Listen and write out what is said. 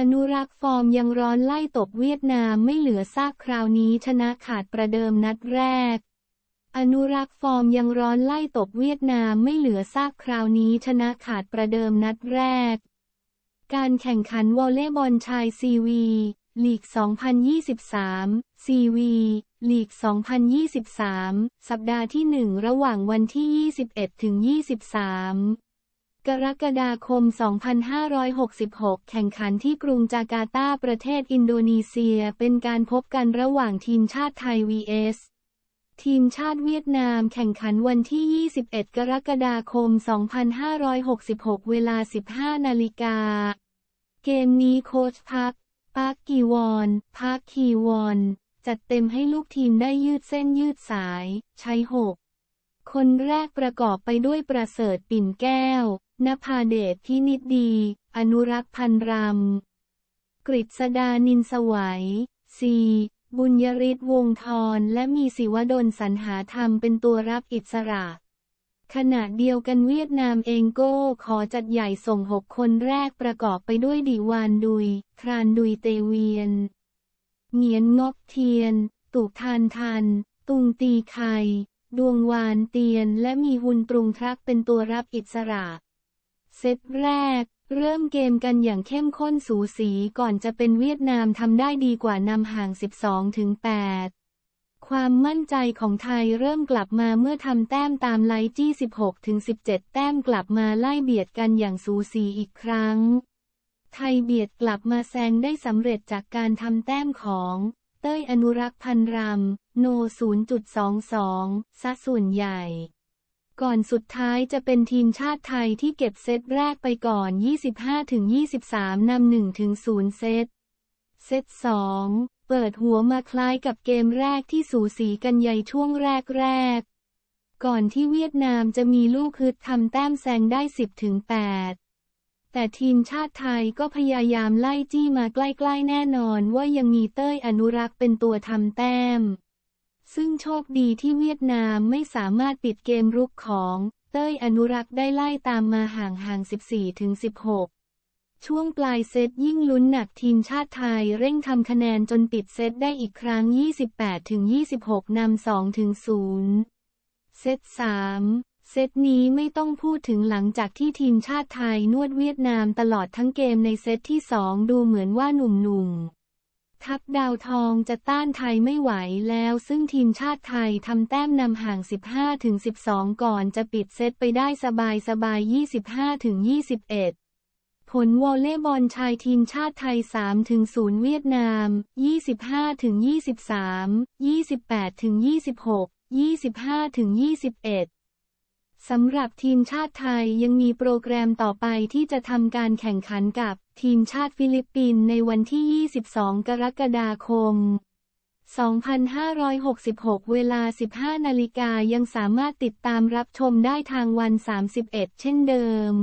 อนุรักษ์ฟอร์มยังร้อนไล่ตบเวียดนามไม่เหลือซากคราวนี้ชนะขาดประเดิมนัดแรก อนุรักษ์ฟอร์มยังร้อนไล่ตบเวียดนามไม่เหลือซากคราวนี้ชนะขาดประเดิมนัดแรก การแข่งขันวอลเลย์บอลชายซีวีลีก 2023 ซีวีลีก 2023 สัปดาห์ที่ 1 ระหว่างวันที่ 21ถึง23กรกฎาคม 2566 แข่งขันที่กรุงจาการ์ตา ประเทศอินโดนีเซีย เป็นการพบกันระหว่างทีมชาติไทย vs ทีมชาติเวียดนาม แข่งขันวันที่ 21 กรกฎาคม 2566 เวลา 15 นาฬิกา เกมนี้โค้ชพักปากกีวอนพากคคีวอน จัดเต็มให้ลูกทีมได้ยืดเส้นยืดสาย ใช้ 6คนแรกประกอบไปด้วยประเสริฐปิ่นแก้วนภาเดชพินิดดี อนุรักษ์พันรำกฤษดานินสวัยสีบุญยริศวงทรและมีศิวดลสรรหาธรรมเป็นตัวรับอิสระ ขณะเดียวกันเวียดนามเองโก้ขอจัดใหญ่ส่งหกคนแรกประกอบไปด้วยดิวานดุยทรานดุยเตเวียน เหงียนงบเทียน ตุทานทัน ตุงตีไขดวงวานเตียนและมีหุนตรุงทรักเป็นตัวรับอิสระเซตแรก เริ่มเกมกันอย่างเข้มข้นสูสีก่อนจะเป็นเวียดนามทำได้ดีกว่านำห่าง12ถึง8ความมั่นใจของไทยเริ่มกลับมาเมื่อทำแต้มตามไลจี้16ถึง17 แต้มกลับมาไล่เบียดกันอย่างสูสีอีกครั้ง ไทยเบียดกลับมาแซงได้สำเร็จจากการทำแต้มของเต้ยอนุรักษ์พันรำโน 0.22ซะส่วนใหญ่ ก่อนสุดท้ายจะเป็นทีมชาติไทยที่เก็บเซตแรกไปก่อน 25-23นำ1-0 เซต เซต2เปิดหัวมาคล้ายกับเกมแรกที่สูสีกันใหญ่ช่วงแรกแรก ก่อนที่เวียดนามจะมีลูกคืดทำแต้มแซงได้ 10-8แต่ทีมชาติไทยก็พยายามไล่จี้มาใกล้ ๆแน่นอนว่ายังมีเต้ยอนุรักษ์เป็นตัวทำแต้ม ซึ่งโชคดีที่เวียดนามไม่สามารถปิดเกมรุกของ เต้ยอนุรักษ์ได้ไล่ตามมาห่างๆ 14ถึง16 ช่วงปลายเซตยิ่งลุ้นหนักทีมชาติไทยเร่งทำคะแนนจนปิดเซตได้อีกครั้ง 28ถึง26นำ2ถึง0เซต3เซตนี้ไม่ต้องพูดถึงหลังจากที่ทีมชาติไทยนวดเวียดนามตลอดทั้งเกมในเซตที่สองดูเหมือนว่าหนุ่มๆทัพดาวทองจะต้านไทยไม่ไหวแล้วซึ่งทีมชาติไทยทำแต้มนำห่าง 15-12 ก่อนจะปิดเซตไปได้สบายสบาย 25-21 ผลวอลเล่บอลชายทีมชาติไทย 3-0 เวียดนาม 25-23 28-26 25-21สำหรับทีมชาติไทยยังมีโปรแกรมต่อไปที่จะทำการแข่งขันกับทีมชาติฟิลิปปินส์ในวันที่ 22 กรกฎาคม 2566 เวลา 15 นาฬิกายังสามารถติดตามรับชมได้ทางวัน 31 เช่นเดิม